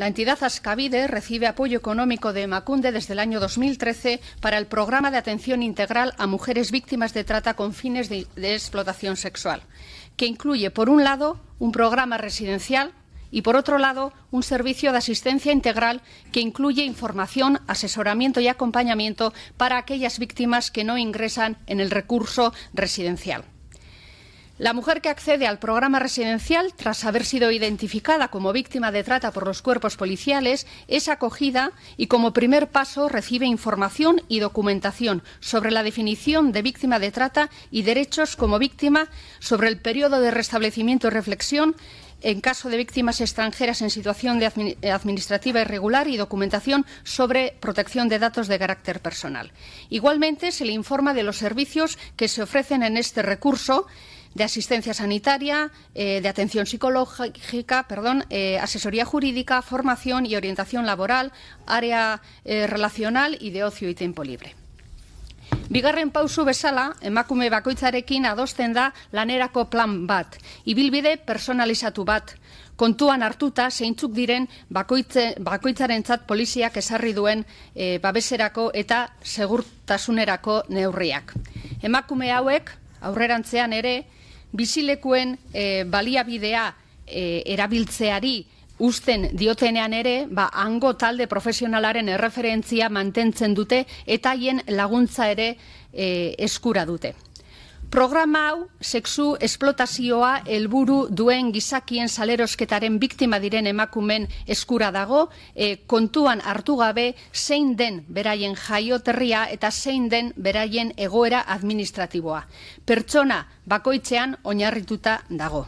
La entidad Ascavide recibe apoyo económico de Macunde desde el año 2013 para el programa de atención integral a mujeres víctimas de trata con fines de, de explotación sexual, que incluye, por un lado, un programa residencial y, por otro lado, un servicio de asistencia integral que incluye información, asesoramiento y acompañamiento para aquellas víctimas que no ingresan en el recurso residencial. La mujer que accede al programa residencial tras haber sido identificada como víctima de trata por los cuerpos policiales es acogida y como primer paso recibe información y documentación sobre la definición de víctima de trata y derechos como víctima, sobre el periodo de restablecimiento y reflexión en caso de víctimas extranjeras en situación de administrativa irregular y documentación sobre protección de datos de carácter personal. Igualmente, se le informa de los servicios que se ofrecen en este recurso de asistencia sanitaria, eh, de atención psicológica, perdón, eh, asesoría jurídica, formación y orientación laboral, área eh, relacional y de ocio y tiempo libre. Bigarren pausu bezala, emakume bakoitzarekin adosten da lanerako plan bat, ibilbide personalizatu bat, kontuan hartuta zeintzuk diren bakoitze, bakoitzaren poliziak esarri duen e, babeserako eta segurtasunerako neurriak. Emakume hauek, aurrerantzean ere, bizilekuen eh, baliabidea eh, erabiltzeari usten diotenean ere, ba, hango talde profesionalaren erreferentzia mantentzen dute eta haien laguntza ere eh, eskura dute. Programa hau sexu esplotazioa helburu duen gizakien salerosketaren biktima diren emakumen eskura dago, e, kontuan hartu gabe zein den beraien jaioterria eta zein den beraien egoera administratiboa. Pertsona bakoitzean oinarrituta dago.